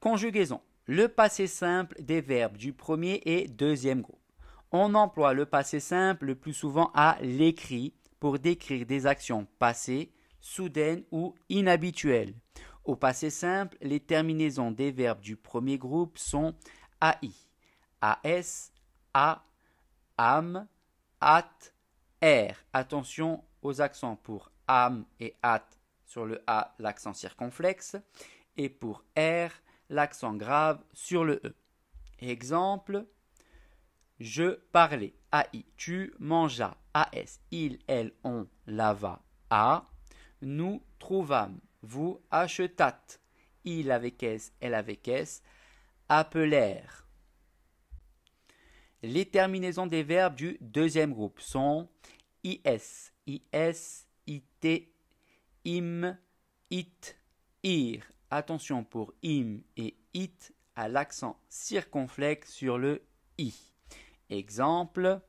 Conjugaison. Le passé simple des verbes du premier et deuxième groupe. On emploie le passé simple le plus souvent à l'écrit pour décrire des actions passées, soudaines ou inhabituelles. Au passé simple, les terminaisons des verbes du premier groupe sont AI, AS, A, am, at, R. Attention aux accents pour am et at sur le a, l'accent circonflexe, et pour r, l'accent grave sur le e. Exemple je parlais, AI, tu mangeas, AS, il, elle, on, lava, A, nous trouvâmes, vous achetâtes, il avec S, elle avec S, appelèrent. Les terminaisons des verbes du deuxième groupe sont is, is, it, im, it, ir. Attention pour im et it à l'accent circonflexe sur le i. Exemple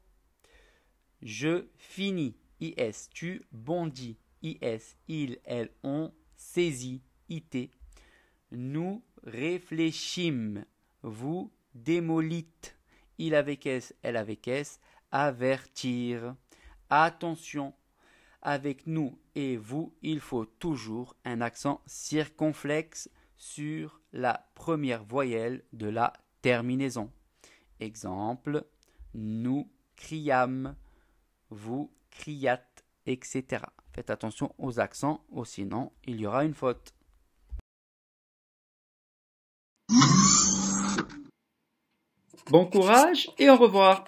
Je finis. Is, tu bondis. Is, il, elle, on saisit. It. Nous réfléchîmes. Vous démolite il avait ce elle avec caisse. avertir. Attention, avec nous et vous, il faut toujours un accent circonflexe sur la première voyelle de la terminaison. Exemple, nous criâmes, vous criâtes, etc. Faites attention aux accents, au sinon il y aura une faute. Bon courage et au revoir